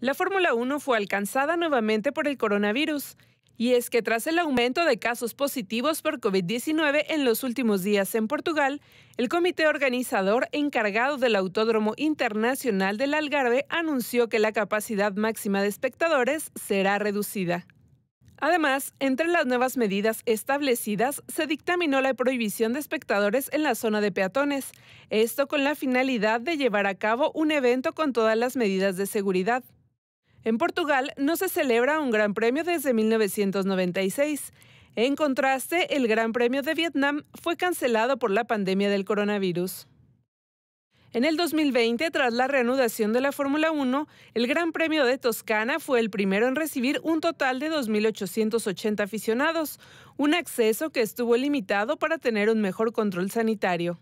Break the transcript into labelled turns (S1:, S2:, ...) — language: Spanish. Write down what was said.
S1: La Fórmula 1 fue alcanzada nuevamente por el coronavirus, y es que tras el aumento de casos positivos por COVID-19 en los últimos días en Portugal, el comité organizador encargado del Autódromo Internacional del Algarve anunció que la capacidad máxima de espectadores será reducida. Además, entre las nuevas medidas establecidas, se dictaminó la prohibición de espectadores en la zona de peatones, esto con la finalidad de llevar a cabo un evento con todas las medidas de seguridad. En Portugal no se celebra un Gran Premio desde 1996. En contraste, el Gran Premio de Vietnam fue cancelado por la pandemia del coronavirus. En el 2020, tras la reanudación de la Fórmula 1, el Gran Premio de Toscana fue el primero en recibir un total de 2.880 aficionados, un acceso que estuvo limitado para tener un mejor control sanitario.